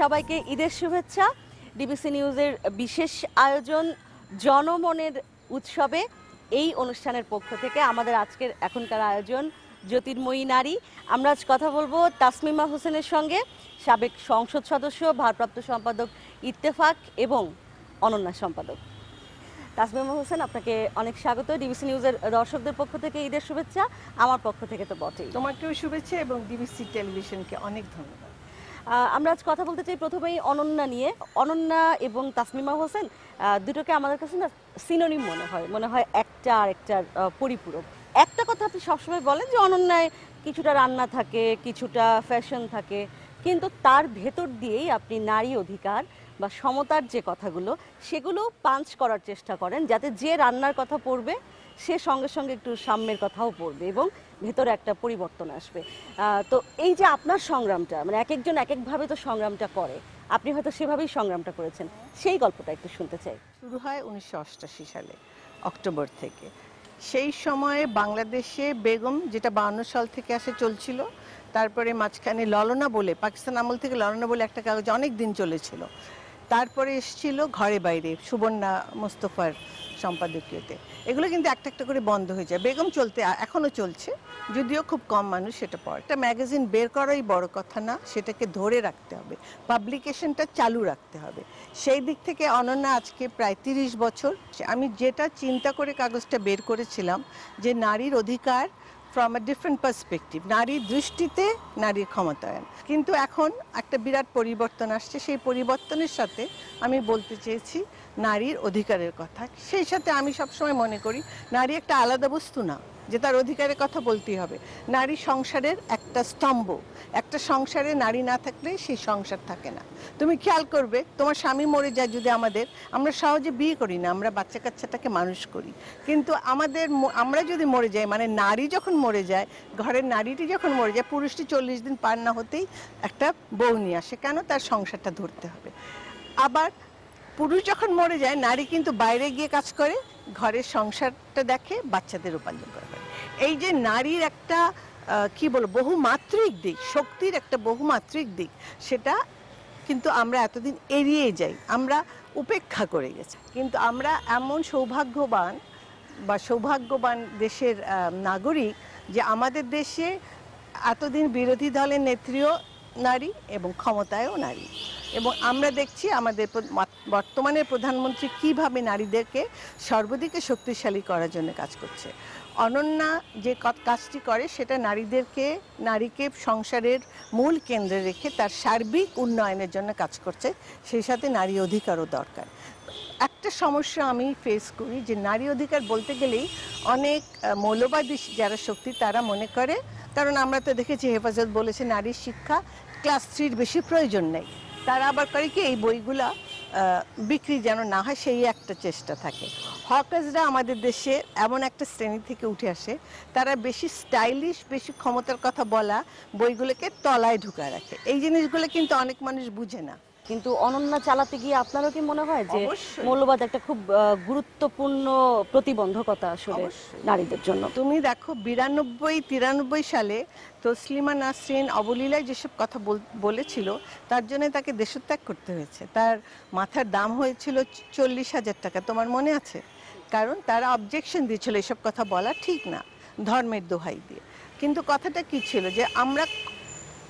সবাইকে ঈদের শুভেচ্ছা ডিবিসি নিউজের বিশেষ আয়োজন জনমনের উৎসবে এই অনুষ্ঠানের পক্ষ থেকে আমাদের আজকের এখনকার আয়োজন জ্যোতির্ময়ী নারী আমরা আজ কথা বলবো তাসমিমা হোসেনের সঙ্গে সাবেক সংসদ সদস্য ভারপ্রাপ্ত সম্পাদক ইত্তেফাক এবং অনন্যা সম্পাদক তাসমিমা হোসেন আপনাকে অনেক স্বাগত ডিবিসি নিউজের দর্শকদের পক্ষ থেকে ঈদের শুভেচ্ছা আমার পক্ষ থেকে তো বটেই তোমাকেও শুভেচ্ছা এবং ডিবিসি টেলিভিশনকে অনেক ধন্যবাদ আমরা আজ কথা বলতে চাই প্রথমেই অনন্যা নিয়ে অনন্যা এবং তাসমিমা হোসেন দুটোকে আমাদের কাছে না সিনোনিম মনে হয় মনে হয় একটা আর একটার পরিপূরক একটা কথা আপনি সবসময় বলেন যে অনন্যায় কিছুটা রান্না থাকে কিছুটা ফ্যাশন থাকে কিন্তু তার ভেতর দিয়েই আপনি নারী অধিকার বা সমতার যে কথাগুলো সেগুলো পাঞ্চ করার চেষ্টা করেন যাতে যে রান্নার কথা পড়বে সে সঙ্গে সঙ্গে একটু সাম্যের কথাও পড়বে এবং ভেতরে একটা পরিবর্তন আসবে তো এই যে আপনার সংগ্রামটা মানে এক একজন এক একভাবে তো সংগ্রামটা করে আপনি হয়তো সেভাবেই সংগ্রামটা করেছেন সেই গল্পটা একটু শুনতে চাই শুরু হয় উনিশশো সালে অক্টোবর থেকে সেই সময়ে বাংলাদেশে বেগম যেটা বাউন্ন সাল থেকে আসে চলছিল তারপরে মাঝখানে ললনা বলে পাকিস্তান আমল থেকে ললনা বলে একটা কাগজ অনেক দিন চলেছিল তারপরে এসেছিল ঘরে বাইরে সুবর্ণা মোস্তফার সম্পাদকীয়তে এগুলো কিন্তু একটা একটা করে বন্ধ হয়ে যায় বেগম চলতে এখনও চলছে যদিও খুব কম মানুষ সেটা পড়ে একটা ম্যাগাজিন বের করাই বড় কথা না সেটাকে ধরে রাখতে হবে পাবলিকেশনটা চালু রাখতে হবে সেই দিক থেকে অনন্যা আজকে প্রায় তিরিশ বছর আমি যেটা চিন্তা করে কাগজটা বের করেছিলাম যে নারীর অধিকার ফ্রম আ ডিফারেন্ট পার্সপেক্টিভ নারীর দৃষ্টিতে নারীর ক্ষমতায়ন কিন্তু এখন একটা বিরাট পরিবর্তন আসছে সেই পরিবর্তনের সাথে আমি বলতে চেয়েছি নারীর অধিকারের কথা সেই সাথে আমি সবসময় মনে করি নারী একটা আলাদা বস্তু না যে তার অধিকারের কথা বলতেই হবে নারী সংসারের একটা স্তম্ভ একটা সংসারে নারী না থাকলে সেই সংসার থাকে না তুমি খেয়াল করবে তোমার স্বামী মরে যায় যদি আমাদের আমরা সহজে বিয়ে করি না আমরা বাচ্চা কাচ্চাটাকে মানুষ করি কিন্তু আমাদের আমরা যদি মরে যাই মানে নারী যখন মরে যায় ঘরের নারীটি যখন মরে যায় পুরুষটি চল্লিশ দিন পার না হতেই একটা বউ নিয়ে আসে কেন তার সংসারটা ধরতে হবে আবার পুরুষ যখন মরে যায় নারী কিন্তু বাইরে গিয়ে কাজ করে ঘরের সংসারটা দেখে বাচ্চাদের উপার্জন করা হয় এই যে নারীর একটা কি বলবো বহুমাত্রিক দিক শক্তির একটা বহুমাত্রিক দিক সেটা কিন্তু আমরা এতদিন এড়িয়ে যাই আমরা উপেক্ষা করে গেছি কিন্তু আমরা এমন সৌভাগ্যবান বা সৌভাগ্যবান দেশের নাগরিক যে আমাদের দেশে এতদিন বিরোধী দলের নেত্রীও নারী এবং ক্ষমতায়ও নারী এবং আমরা দেখছি আমাদের বর্তমানে প্রধানমন্ত্রী কিভাবে নারীদেরকে সর্বদিকে শক্তিশালী করার জন্য কাজ করছে অনন্যা যে কাজটি করে সেটা নারীদেরকে নারীকে সংসারের মূল কেন্দ্রে রেখে তার সার্বিক উন্নয়নের জন্য কাজ করছে সেই সাথে নারী অধিকারও দরকার একটা সমস্যা আমি ফেস করি যে নারী অধিকার বলতে গেলেই অনেক মৌলবাদী যারা শক্তি তারা মনে করে কারণ আমরা তো দেখেছি হেফাজত বলেছে নারীর শিক্ষা ক্লাস থ্রির বেশি প্রয়োজন নেই তারা আবার করে কি এই বইগুলা বিক্রি যেন না হয় সেই একটা চেষ্টা থাকে হকার্সরা আমাদের দেশে এমন একটা শ্রেণী থেকে উঠে আসে তারা বেশি স্টাইলিশ বেশি ক্ষমতার কথা বলা বইগুলোকে তলায় ঢুকা রাখে এই জিনিসগুলো কিন্তু অনেক মানুষ বুঝে না কিন্তু অনন্যা চালাতে গিয়ে আপনারও কি মনে হয় যে মৌলবাদ একটা খুব গুরুত্বপূর্ণ প্রতিবন্ধকতা আসলে নারীদের জন্য তুমি দেখো বিরানব্বই তিরানব্বই সালে তসলিমা নাসরিন অবলীলায় যেসব কথা বলেছিল তার জন্য তাকে দেশত্যাগ করতে হয়েছে তার মাথার দাম হয়েছিল চল্লিশ হাজার টাকা তোমার মনে আছে কারণ তারা অবজেকশন দিয়েছিল এসব কথা বলা ঠিক না ধর্মের দোহাই দিয়ে কিন্তু কথাটা কি ছিল যে আমরা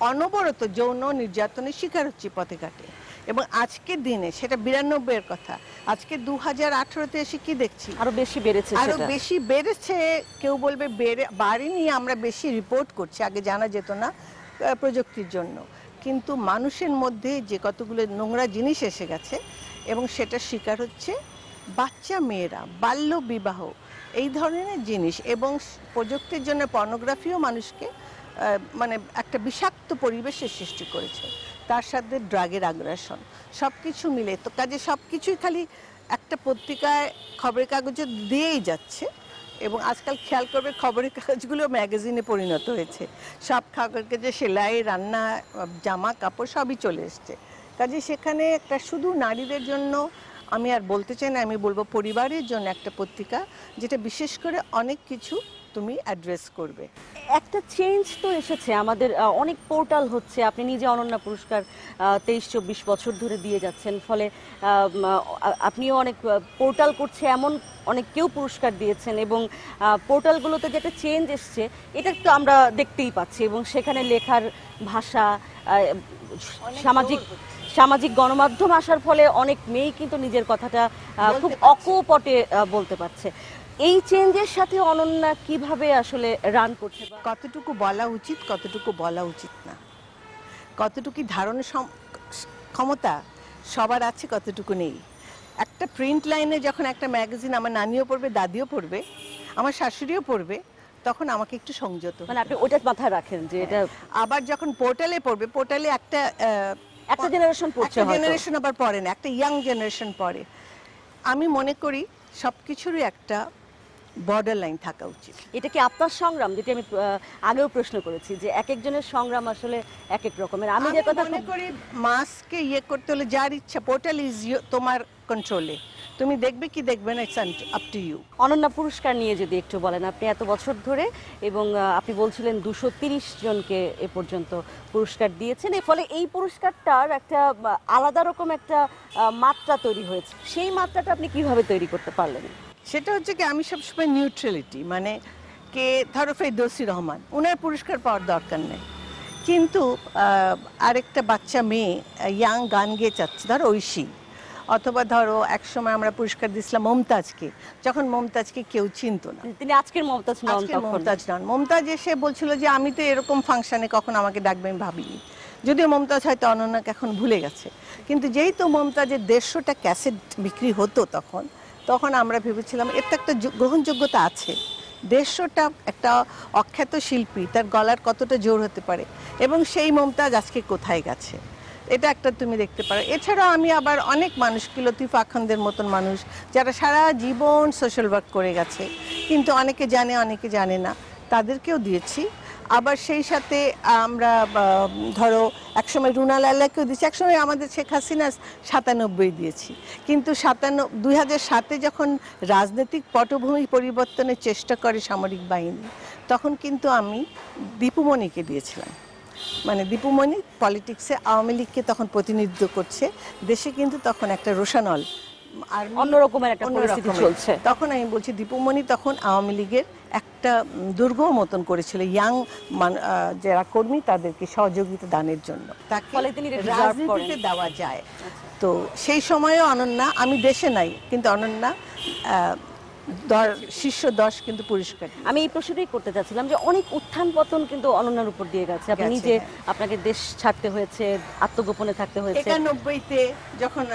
অনবরত যৌন নির্যাতনের শিকার হচ্ছি পথে ঘাটে এবং আজকের দিনে সেটা বিরানব্বই এর কথা আজকে দু হাজার আঠেরোতে এসে কি দেখছি আরো বেশি বেড়েছে আরো বেশি বেড়েছে কেউ বলবে বেড়ে বাড়িনি আমরা বেশি রিপোর্ট করছি আগে জানা যেত না প্রযুক্তির জন্য কিন্তু মানুষের মধ্যে যে কতগুলো নোংরা জিনিস এসে গেছে এবং সেটা শিকার হচ্ছে বাচ্চা মেয়েরা বাল্য বিবাহ এই ধরনের জিনিস এবং প্রযুক্তির জন্য পর্নোগ্রাফিও মানুষকে মানে একটা বিষাক্ত পরিবেশের সৃষ্টি করেছে তার সাথে ড্রাগের আগ্রাসন সব কিছু মিলে তো কাজে সব কিছুই খালি একটা পত্রিকায় খবরের কাগজে দিয়েই যাচ্ছে এবং আজকাল খেয়াল করবে খবরের কাগজগুলো ম্যাগাজিনে পরিণত হয়েছে সব খবরের যে সেলাই রান্না জামা কাপড় সবই চলে এসছে কাজে সেখানে একটা শুধু নারীদের জন্য আমি আর বলতে চাই না আমি বলবো পরিবারের জন্য একটা পত্রিকা যেটা বিশেষ করে অনেক কিছু তুমি অ্যাড্রেস করবে একটা চেঞ্জ তো এসেছে আমাদের অনেক পোর্টাল হচ্ছে আপনি নিজে অনন্য পুরস্কার তেইশ চব্বিশ বছর ধরে দিয়ে যাচ্ছেন ফলে আপনিও অনেক পোর্টাল করছে এমন অনেক কেউ পুরস্কার দিয়েছেন এবং পোর্টালগুলোতে যে একটা চেঞ্জ এসছে এটা তো আমরা দেখতেই পাচ্ছি এবং সেখানে লেখার ভাষা সামাজিক সামাজিক গণমাধ্যম আসার ফলে অনেক মেয়েই কিন্তু নিজের কথাটা খুব অকপটে বলতে পারছে এই চেঞ্জের সাথে অনন্যা কিভাবে আসলে রান করছে কতটুকু বলা উচিত কতটুকু বলা উচিত না কতটুকু ধারণ ক্ষমতা সবার আছে কতটুকু নেই একটা প্রিন্ট লাইনে যখন একটা ম্যাগাজিন আমার নানিও পড়বে দাদিও পড়বে আমার শাশুড়িও পড়বে তখন আমাকে একটু সংযত মানে আপনি ওটা মাথায় রাখেন যে এটা আবার যখন পোর্টালে পড়বে পোর্টালে একটা একটা জেনারেশন পড়ছে একটা জেনারেশন আবার পড়ে না একটা ইয়াং জেনারেশন পড়ে আমি মনে করি সব কিছুরই একটা বর্ডার লাইন থাকা উচিত এটা কি আপনার সংগ্রাম যেটি আমি আগেও প্রশ্ন করেছি যে এক একজনের সংগ্রাম আসলে এক এক রকমের আমি যে কথা মনে করি মাস্ককে ইয়ে করতে হলে যার ইচ্ছা পোর্টাল ইজ তোমার কন্ট্রোলে তুমি দেখবে কি দেখবে না it's up to you Ananya পুরস্কার নিয়ে যদি একটু বলেন আপনি এত বছর ধরে এবং আপনি বলছিলেন দুশো তিরিশ জনকে এ পর্যন্ত পুরস্কার দিয়েছেন এর ফলে এই পুরস্কারটার একটা আলাদা রকম একটা মাত্রা তৈরি হয়েছে সেই মাত্রাটা আপনি কিভাবে তৈরি করতে পারলেন সেটা হচ্ছে কি আমি সবসময় নিউট্রালিটি মানে কে ধরো ফেরদৌসি রহমান ওনার পুরস্কার পাওয়ার দরকার নেই কিন্তু আরেকটা বাচ্চা মেয়ে ইয়াং গান গেয়ে চাচ্ছে ধরো ঐশী অথবা ধরো একসময় আমরা পুরস্কার দিয়েছিলাম মমতাজকে যখন মমতাজকে কেউ চিনত না তিনি আজকের মমতাজ আজকের মমতাজ নন মমতাজ এসে বলছিল যে আমি তো এরকম ফাংশানে কখন আমাকে ডাকবে আমি ভাবিনি যদিও মমতাজ হয়তো অনন্যাকে এখন ভুলে গেছে কিন্তু যেহেতু মমতাজের দেড়শোটা ক্যাসেট বিক্রি হতো তখন তখন আমরা ভেবেছিলাম এর তো একটা গ্রহণযোগ্যতা আছে দেড়শোটা একটা অখ্যাত শিল্পী তার গলার কতটা জোর হতে পারে এবং সেই মমতাজ আজকে কোথায় গেছে এটা একটা তুমি দেখতে পারো এছাড়াও আমি আবার অনেক মানুষকে লতিফ আখানদের মতন মানুষ যারা সারা জীবন সোশ্যাল ওয়ার্ক করে গেছে কিন্তু অনেকে জানে অনেকে জানে না তাদেরকেও দিয়েছি আবার সেই সাথে আমরা ধরো একসময় রুনা লালাকেও দিয়েছি একসময় আমাদের শেখ হাসিনা সাতানব্বই দিয়েছি কিন্তু সাতান্ন দুই হাজার সাতে যখন রাজনৈতিক পটভূমি পরিবর্তনের চেষ্টা করে সামরিক বাহিনী তখন কিন্তু আমি দীপুমণিকে দিয়েছিলাম মানে দীপুমণি পলিটিক্সে আওয়ামী লীগকে তখন প্রতিনিধিত্ব করছে দেশে কিন্তু তখন একটা রোশানল অন্যরকমের একটা পরিস্থিতি চলছে তখন আমি বলছি দীপুমণি তখন আওয়ামী লীগের একটা দুর্গ মতন করেছিল ইয়াং যারা কর্মী তাদেরকে সহযোগিতা দানের জন্য তাকে রাজনীতিতে দেওয়া যায় তো সেই সময়ও অনন্যা আমি দেশে নাই কিন্তু অনন্যা শীর্ষ দশ কিন্তু পরিষ্কার আমি এই প্রশ্নটাই করতে চাচ্ছিলাম যে অনেক উত্থান পতন কিন্তু অনন্যার উপর দিয়ে গেছে আপনি নিজে হ্যাঁ। আপনাকে দেশ ছাড়তে হয়েছে আত্মগোপনে থাকতে হয়েছে একানব্বইতে যখন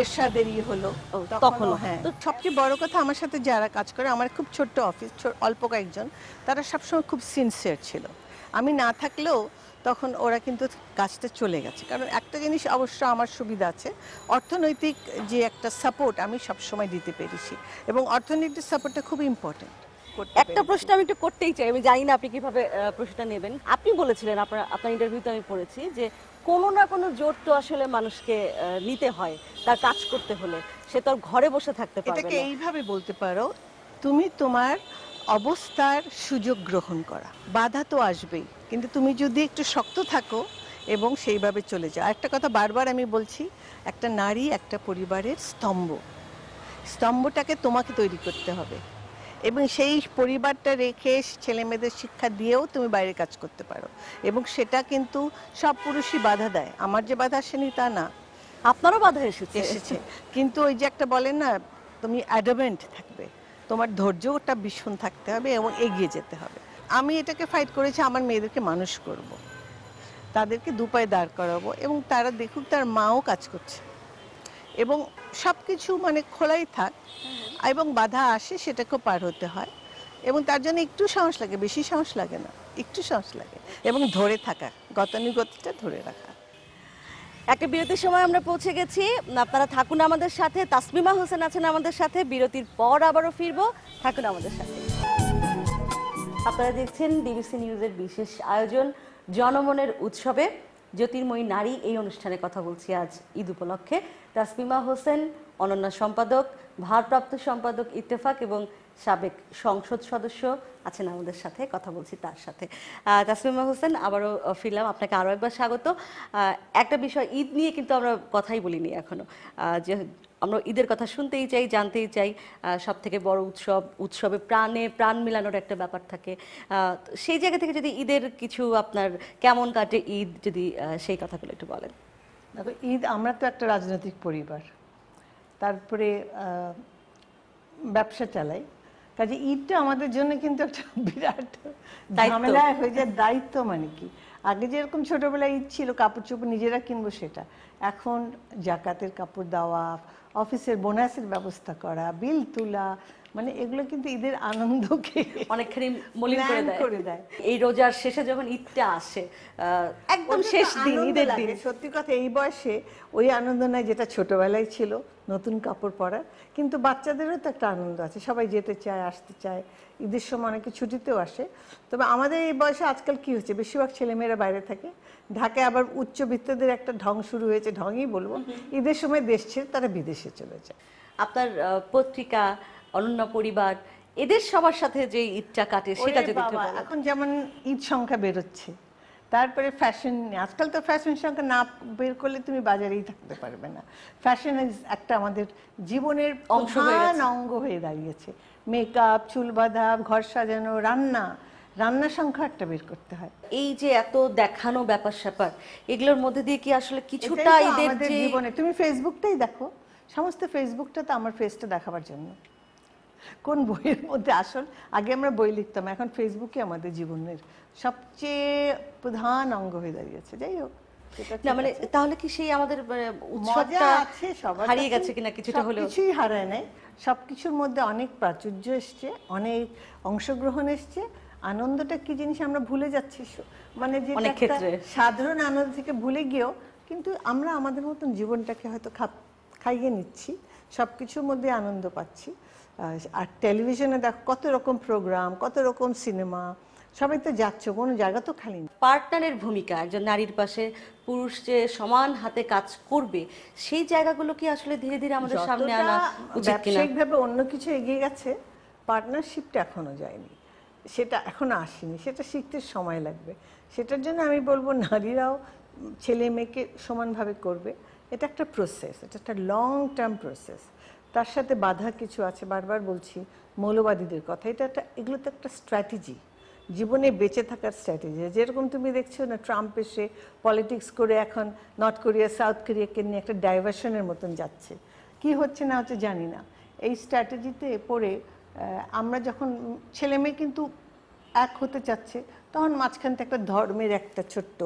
এরশাদের ইয়ে হলো তখনও হ্যাঁ তো সবচেয়ে বড় কথা আমার সাথে যারা কাজ করে আমার খুব ছোট্ট অফিস অল্প কয়েকজন তারা সবসময় খুব সিনসিয়ার ছিল আমি না থাকলেও তখন ওরা কিন্তু কাজটা চলে গেছে কারণ একটা জিনিস অবশ্য আমার সুবিধা আছে অর্থনৈতিক যে একটা সাপোর্ট আমি সবসময় দিতে পেরেছি এবং অর্থনৈতিক সাপোর্টটা খুব ইম্পর্টেন্ট একটা প্রশ্ন আমি একটু করতেই চাই আমি জানি না আপনি কিভাবে প্রশ্নটা নেবেন আপনি বলেছিলেন আপনার আপনার ইন্টারভিউতে আমি পড়েছি যে কোনো না কোনো জোর তো আসলে মানুষকে নিতে হয় তার কাজ করতে হলে সে তো ঘরে বসে থাকতে পারবে এটাকে এইভাবে বলতে পারো তুমি তোমার অবস্থার সুযোগ গ্রহণ করা বাধা তো আসবেই কিন্তু তুমি যদি একটু শক্ত থাকো এবং সেইভাবে চলে যাও একটা কথা বারবার আমি বলছি একটা নারী একটা পরিবারের স্তম্ভ স্তম্ভটাকে তোমাকে তৈরি করতে হবে এবং সেই পরিবারটা রেখে ছেলেমেয়েদের শিক্ষা দিয়েও তুমি বাইরে কাজ করতে পারো এবং সেটা কিন্তু সব পুরুষই বাধা দেয় আমার যে বাধা আসেনি তা না আপনারও বাধা এসেছে এসেছে কিন্তু ওই যে একটা বলেন না তুমি অ্যাডভেন্ট থাকবে তোমার ধৈর্যটা ভীষণ থাকতে হবে এবং এগিয়ে যেতে হবে আমি এটাকে ফাইট করেছি আমার মেয়েদেরকে মানুষ করব। তাদেরকে দুপায়ে দাঁড় করাবো এবং তারা দেখুক তার মাও কাজ করছে এবং সব কিছু মানে খোলাই থাক এবং বাধা আসে সেটাকেও পার হতে হয় এবং তার জন্য একটু সাহস লাগে বেশি সাহস লাগে না একটু সাহস লাগে এবং ধরে থাকা গতানুগতিটা ধরে রাখা একটা বিরতির সময় আমরা পৌঁছে গেছি আপনারা থাকুন আমাদের সাথে তাসমিমা হোসেন আছেন আমাদের সাথে বিরতির পর আবারও ফিরবো থাকুন আমাদের সাথে আপনারা দেখছেন ডিবিসি নিউজের বিশেষ আয়োজন জনমনের উৎসবে জ্যোতির্ময়ী নারী এই অনুষ্ঠানে কথা বলছি আজ ঈদ উপলক্ষে তাসমিমা হোসেন অনন্যা সম্পাদক ভারপ্রাপ্ত সম্পাদক ইত্তেফাক এবং সাবেক সংসদ সদস্য আছেন আমাদের সাথে কথা বলছি তার সাথে তাসমিমা হোসেন আবারও ফিরলাম আপনাকে আরও একবার স্বাগত একটা বিষয় ঈদ নিয়ে কিন্তু আমরা কথাই বলিনি এখনও আমরা ঈদের কথা শুনতেই চাই জানতেই চাই সব থেকে বড় উৎসব উৎসবে প্রাণে প্রাণ মেলানোর একটা ব্যাপার থাকে সেই জায়গা থেকে যদি ঈদের কিছু আপনার কেমন কাটে ঈদ যদি সেই কথাগুলো একটু বলেন দেখো ঈদ আমরা তো একটা রাজনৈতিক পরিবার তারপরে ব্যবসা চালাই কাজে ঈদটা আমাদের জন্য কিন্তু একটা বিরাট ঝামেলায় হয়ে যায় দায়িত্ব মানে কি আগে যেরকম ছোটবেলায় ঈদ ছিল কাপড় চোপড় নিজেরা কিনবো সেটা এখন জাকাতের কাপড় দেওয়া অফিসের বোনাসের ব্যবস্থা করা বিল তোলা মানে এগুলো কিন্তু ঈদের আনন্দকে অনেকখানি মলিন করে দেয় এই রোজার শেষে যখন ঈদটা আসে একদম শেষ দিন ঈদের দিন সত্যি কথা এই বয়সে ওই আনন্দ নাই যেটা ছোটবেলায় ছিল নতুন কাপড় পরার কিন্তু বাচ্চাদেরও তো একটা আনন্দ আছে সবাই যেতে চায় আসতে চায় ঈদের সময় অনেকে ছুটিতেও আসে তবে আমাদের এই বয়সে আজকাল কি হচ্ছে বেশিরভাগ ছেলেমেয়েরা বাইরে থাকে ঢাকায় আবার উচ্চবিত্তদের একটা ঢং শুরু হয়েছে ঢংই বলবো ঈদের সময় দেশ ছেড়ে তারা বিদেশে চলে যায় আপনার পত্রিকা অনন্য পরিবার এদের সবার সাথে যে ঈদটা কাটে সেটা যদি এখন যেমন ঈদ সংখ্যা বেরোচ্ছে তারপরে ফ্যাশন আজকাল তো ফ্যাশন সংখ্যা না বের করলে তুমি বাজারেই থাকতে পারবে না ফ্যাশন একটা আমাদের জীবনের অংশ অঙ্গ হয়ে দাঁড়িয়েছে মেকআপ চুল বাঁধা ঘর সাজানো রান্না রান্না সংখ্যা একটা বের করতে হয় এই যে এত দেখানো ব্যাপার স্যাপার এগুলোর মধ্যে দিয়ে কি আসলে কিছুটা এদের জীবনে তুমি ফেসবুকটাই দেখো সমস্ত ফেসবুকটা তো আমার ফেসটা দেখাবার জন্য কোন বইয়ের মধ্যে আসল আগে আমরা বই লিখতাম এখন ফেসবুকে আমাদের জীবনের সবচেয়ে প্রধান অঙ্গ হয়ে দাঁড়িয়েছে যাই হোক মানে তাহলে কি সেই আমাদের মানে, উৎসবটা হারিয়ে গেছে কিনা কিছুটা হলেও কিছুই হারায় নাই সবকিছুর মধ্যে অনেক প্রাচুর্য এসছে অনেক অংশগ্রহণ এসছে আনন্দটা কি জিনিস আমরা ভুলে যাচ্ছি মানে যে সাধারণ আনন্দ থেকে ভুলে গিয়েও কিন্তু আমরা আমাদের মতন জীবনটাকে হয়তো খাপ খাইয়ে নিচ্ছি সব কিছুর মধ্যে আনন্দ পাচ্ছি আর টেলিভিশনে দেখো কত রকম প্রোগ্রাম কত রকম সিনেমা সবাই তো যাচ্ছ কোনো জায়গা তো খালি পার্টনারের ভূমিকা একজন নারীর পাশে পুরুষ যে সমান হাতে কাজ করবে সেই জায়গাগুলো কি আসলে ধীরে ধীরে আমাদের সামনে আনা ব্যবসায়িকভাবে অন্য কিছু এগিয়ে গেছে পার্টনারশিপটা এখনো যায়নি সেটা এখনও আসেনি সেটা শিখতে সময় লাগবে সেটার জন্য আমি বলবো নারীরাও ছেলে মেয়েকে সমানভাবে করবে এটা একটা প্রসেস এটা একটা লং টার্ম প্রসেস তার সাথে বাধা কিছু আছে বারবার বলছি মৌলবাদীদের কথা এটা একটা এগুলো তো একটা স্ট্র্যাটেজি জীবনে বেঁচে থাকার স্ট্র্যাটেজি যেরকম তুমি দেখছো না ট্রাম্প এসে পলিটিক্স করে এখন নর্থ কোরিয়া সাউথ কোরিয়াকে নিয়ে একটা ডাইভার্সনের মতন যাচ্ছে কি হচ্ছে না হচ্ছে জানি না এই স্ট্র্যাটেজিতে পড়ে আমরা যখন ছেলে মেয়ে কিন্তু এক হতে চাচ্ছে তখন মাঝখান থেকে একটা ধর্মের একটা ছোট্ট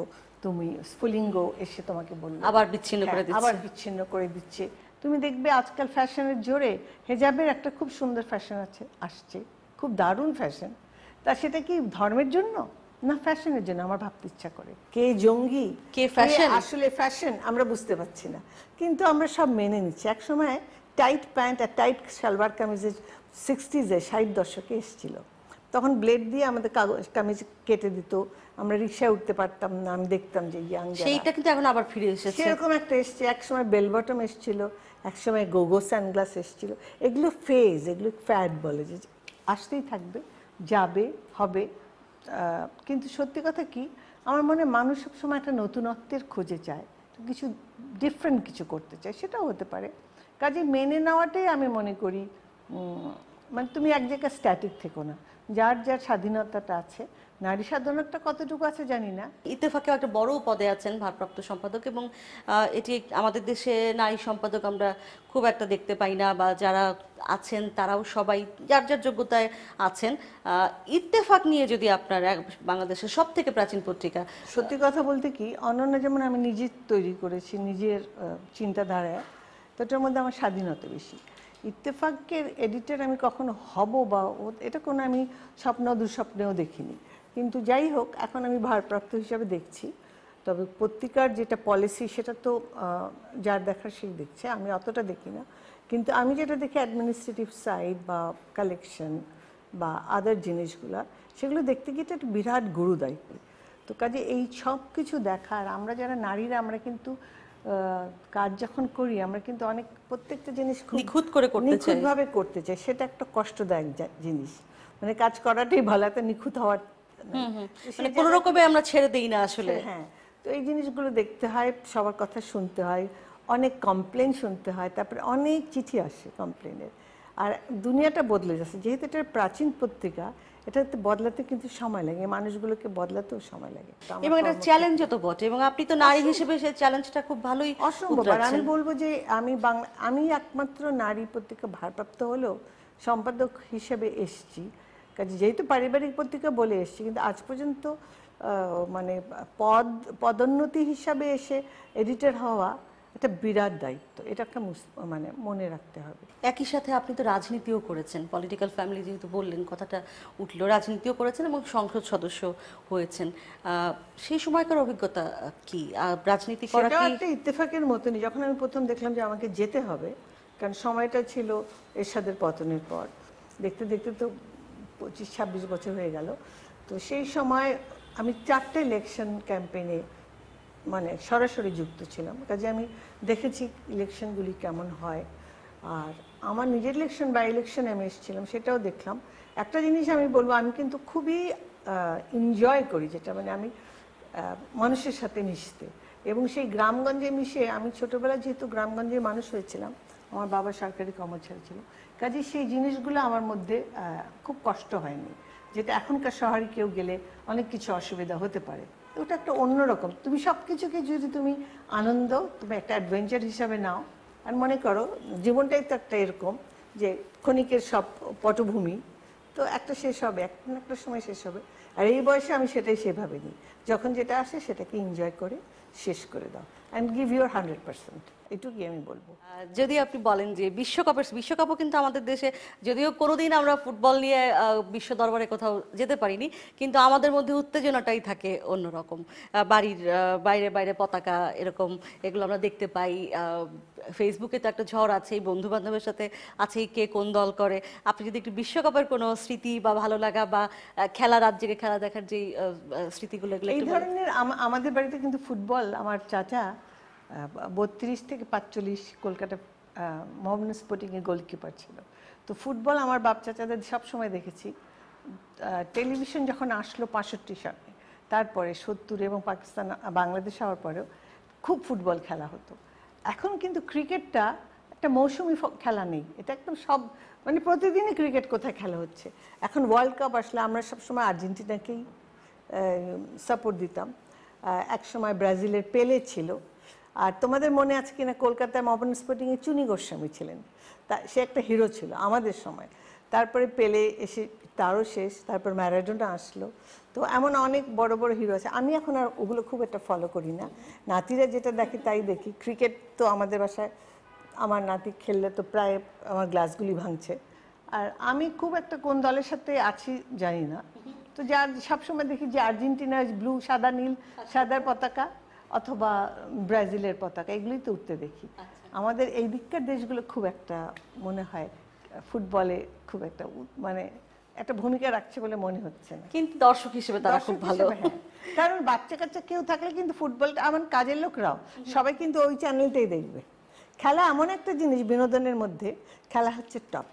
তুমি স্ফুলিঙ্গ এসে তোমাকে বললো আবার বিচ্ছিন্ন করে হ্যাঁ, দিচ্ছে আবার বিচ্ছিন্ন করে দিচ্ছে তুমি দেখবে আজকাল ফ্যাশনের জোরে হেজাবের একটা খুব সুন্দর ফ্যাশন আছে আসছে খুব দারুণ ফ্যাশন তা সেটা কি ধর্মের জন্য না ফ্যাশনের জন্য আমার ভাবতে ইচ্ছা করে কে জঙ্গি কে ফ্যাশন আসলে ফ্যাশন আমরা বুঝতে পারছি না কিন্তু আমরা সব মেনে নিচ্ছি এক সময় টাইট প্যান্ট আর টাইট সালোয়ার কামিজের সিক্সটিজে ষাট দশকে এসেছিল তখন ব্লেড দিয়ে আমাদের কাগজ কামিজ কেটে দিত আমরা রিক্সায় উঠতে পারতাম না আমি দেখতাম যে ইয়াং সেইটা কিন্তু এখন আবার ফিরে এসেছে সেরকম একটা এসছে একসময় বেলবটম এসছিল একসময় গোগো স্যানগ্লাস এসছিল এগুলো ফেজ এগুলো ফ্যাট বলে যে আসতেই থাকবে যাবে হবে কিন্তু সত্যি কথা কি আমার মনে মানুষ সবসময় একটা নতুনত্বের খোঁজে চায় কিছু ডিফারেন্ট কিছু করতে চায় সেটাও হতে পারে কাজে মেনে নেওয়াটাই আমি মনে করি মানে তুমি এক জায়গায় স্ট্যাটিক থেকো না যার যার স্বাধীনতাটা আছে নারী স্বাধীনতা কতটুকু আছে জানি না ইত্তেফাকেও একটা বড় পদে আছেন ভারপ্রাপ্ত সম্পাদক এবং এটি আমাদের দেশে নারী সম্পাদক আমরা খুব একটা দেখতে পাই না বা যারা আছেন তারাও সবাই যার যার যোগ্যতায় আছেন ইত্তেফাক নিয়ে যদি আপনার বাংলাদেশের সব থেকে প্রাচীন পত্রিকা সত্যি কথা বলতে কি অনন্য যেমন আমি নিজে তৈরি করেছি নিজের চিন্তাধারায় তো এটার মধ্যে আমার স্বাধীনতা বেশি ইত্তেফাকের এডিটর আমি কখনো হব বা এটা কোনো আমি স্বপ্ন দুঃস্বপ্নেও দেখিনি কিন্তু যাই হোক এখন আমি ভারপ্রাপ্ত হিসাবে দেখছি তবে পত্রিকার যেটা পলিসি সেটা তো যার দেখার সেই দেখছে আমি অতটা দেখি না কিন্তু আমি যেটা দেখি অ্যাডমিনিস্ট্রেটিভ সাইড বা কালেকশন বা আদার জিনিসগুলো সেগুলো দেখতে গিয়ে একটা বিরাট গুরুদায়িত্ব তো কাজে এই সব কিছু দেখার আমরা যারা নারীরা আমরা কিন্তু কাজ যখন করি আমরা কিন্তু অনেক প্রত্যেকটা জিনিস নিখুঁত করে করতে চাই নিখুঁতভাবে করতে চাই সেটা একটা কষ্টদায়ক জিনিস মানে কাজ করাটাই ভালো একটা নিখুঁত হওয়ার মানে, মানে কোনো রকমে আমরা ছেড়ে দেই না আসলে হ্যাঁ, হ্যাঁ তো এই জিনিসগুলো দেখতে হয় সবার কথা শুনতে হয় অনেক কমপ্লেন শুনতে হয় তারপরে অনেক চিঠি আসে কমপ্লেনের আর দুনিয়াটা বদলে যাচ্ছে যেহেতু এটা প্রাচীন পত্রিকা এটাতে বদলাতে কিন্তু সময় লাগে মানুষগুলোকে বদলাতেও সময় লাগে এবং এটা চ্যালেঞ্জ তো বটে এবং আপনি তো নারী হিসেবে সেই চ্যালেঞ্জটা খুব ভালোই অসম্ভব আর আমি বলবো যে আমি বাংলা আমি একমাত্র নারী পত্রিকা ভারপ্রাপ্ত হলেও সম্পাদক হিসেবে এসছি কাজে যেহেতু পারিবারিক পত্রিকা বলে এসছি কিন্তু আজ পর্যন্ত মানে পদ পদোন্নতি হিসাবে এসে এডিটর হওয়া এটা বিরাট দায়িত্ব এটা একটা মানে মনে রাখতে হবে একই সাথে আপনি তো রাজনীতিও করেছেন পলিটিক্যাল ফ্যামিলি যেহেতু বললেন কথাটা উঠলো রাজনীতিও করেছেন এবং সংসদ সদস্য হয়েছেন সেই সময়কার অভিজ্ঞতা কি রাজনীতি করা একটা ইত্তেফাকের মতনই যখন আমি প্রথম দেখলাম যে আমাকে যেতে হবে কারণ সময়টা ছিল এরশাদের পতনের পর দেখতে দেখতে তো পঁচিশ ছাব্বিশ বছর হয়ে গেল তো সেই সময় আমি চারটে ইলেকশন ক্যাম্পেইনে মানে সরাসরি যুক্ত ছিলাম কাজে আমি দেখেছি ইলেকশনগুলি কেমন হয় আর আমার নিজের ইলেকশন বা ইলেকশনে আমি এসেছিলাম সেটাও দেখলাম একটা জিনিস আমি বলবো আমি কিন্তু খুবই এনজয় করি যেটা মানে আমি মানুষের সাথে মিশতে এবং সেই গ্রামগঞ্জে মিশে আমি ছোটোবেলা যেহেতু গ্রামগঞ্জে মানুষ হয়েছিলাম আমার বাবা সরকারি কর্মচারী ছিল কাজে সেই জিনিসগুলো আমার মধ্যে খুব কষ্ট হয়নি যেটা এখনকার শহরে কেউ গেলে অনেক কিছু অসুবিধা হতে পারে ওটা একটা অন্যরকম তুমি সব কিছুকে যদি তুমি আনন্দ তুমি একটা অ্যাডভেঞ্চার হিসাবে নাও আর মনে করো জীবনটাই তো একটা এরকম যে ক্ষণিকের সব পটভূমি তো একটা শেষ হবে একটা একটা সময় শেষ হবে আর এই বয়সে আমি সেটাই সেভাবে নিই যখন যেটা আসে সেটাকে এনজয় করে শেষ করে দাও and give your hundred percent এটুকুই আমি বলবো যদি আপনি বলেন যে বিশ্বকাপের বিশ্বকাপও কিন্তু আমাদের দেশে যদিও কোনোদিন আমরা ফুটবল নিয়ে বিশ্ব দরবারে কোথাও যেতে পারিনি কিন্তু আমাদের মধ্যে উত্তেজনাটাই থাকে অন্যরকম বাড়ির বাইরে বাইরে পতাকা এরকম এগুলো আমরা দেখতে পাই ফেসবুকে তো একটা ঝড় আছেই বন্ধু বান্ধবের সাথে আছেই কে কোন দল করে আপনি যদি একটু বিশ্বকাপের কোনো স্মৃতি বা ভালো লাগা বা খেলা রাত জেগে খেলা দেখার যে স্মৃতিগুলো এই ধরনের আমাদের বাড়িতে কিন্তু ফুটবল আমার চাচা বত্রিশ থেকে পাঁচচল্লিশ কলকাতা মোহাম্মদ স্পোর্টিংয়ের গোলকিপার ছিল তো ফুটবল আমার বাপ চাচাদের সবসময় দেখেছি টেলিভিশন যখন আসলো পাঁষট্টি সালে তারপরে সত্তর এবং পাকিস্তান বাংলাদেশ হওয়ার পরেও খুব ফুটবল খেলা হতো এখন কিন্তু ক্রিকেটটা একটা মৌসুমি খেলা নেই এটা একদম সব মানে প্রতিদিনই ক্রিকেট কোথায় খেলা হচ্ছে এখন ওয়ার্ল্ড কাপ আসলে আমরা সবসময় আর্জেন্টিনাকেই সাপোর্ট দিতাম এক সময় ব্রাজিলের পেলে ছিল আর তোমাদের মনে আছে কিনা কলকাতায় স্পোর্টিং স্পোর্টিংয়ে চুনি গোস্বামী ছিলেন তা সে একটা হিরো ছিল আমাদের সময় তারপরে পেলে এসে তারও শেষ তারপর ম্যারাডোনা আসলো তো এমন অনেক বড় বড় হিরো আছে আমি এখন আর ওগুলো খুব একটা ফলো করি না নাতিরা যেটা দেখে তাই দেখি ক্রিকেট তো আমাদের বাসায় আমার নাতি খেললে তো প্রায় আমার গ্লাসগুলি ভাঙছে আর আমি খুব একটা কোন দলের সাথে আছি জানি না তো যার সবসময় দেখি যে আর্জেন্টিনা ব্লু সাদা নীল সাদার পতাকা অথবা ব্রাজিলের পতাকা এগুলোই তো উঠতে দেখি আচ্ছা। আমাদের এই দিককার দেশগুলো খুব একটা মনে হয় ফুটবলে খুব একটা মানে একটা ভূমিকা রাখছে বলে মনে হচ্ছে না কিন্তু দর্শক হিসেবে তারা খুব ভালো হ্যাঁ। কারণ বাচ্চা কাচ্চা কেউ থাকলে কিন্তু ফুটবলটা আমার কাজের লোকরাও সবাই কিন্তু ওই চ্যানেলটাই দেখবে খেলা এমন একটা জিনিস বিনোদনের মধ্যে খেলা হচ্ছে টপ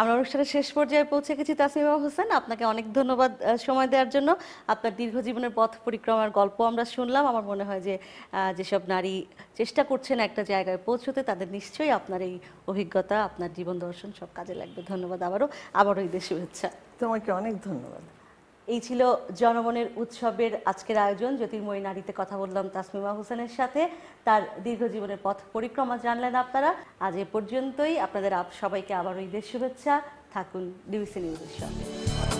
আমরা অনুষ্ঠানের শেষ পর্যায়ে পৌঁছে গেছি তাসিমা হোসেন আপনাকে অনেক ধন্যবাদ সময় দেওয়ার জন্য আপনার দীর্ঘ জীবনের পথ পরিক্রমার গল্প আমরা শুনলাম আমার মনে হয় যে যেসব নারী চেষ্টা করছেন একটা জায়গায় পৌঁছতে তাদের নিশ্চয়ই আপনার এই অভিজ্ঞতা আপনার জীবন দর্শন সব কাজে লাগবে ধন্যবাদ আবারও আবারও দেশে শুভেচ্ছা তোমাকে অনেক ধন্যবাদ এই ছিল জনমনের উৎসবের আজকের আয়োজন জ্যোতির্ময়ী নারীতে কথা বললাম তাসমিমা হোসেনের সাথে তার দীর্ঘ জীবনের পথ পরিক্রমা জানলেন আপনারা আজ এ পর্যন্তই আপনাদের সবাইকে আবারও ঈদের শুভেচ্ছা থাকুন ডিবিসি নিউজের সঙ্গে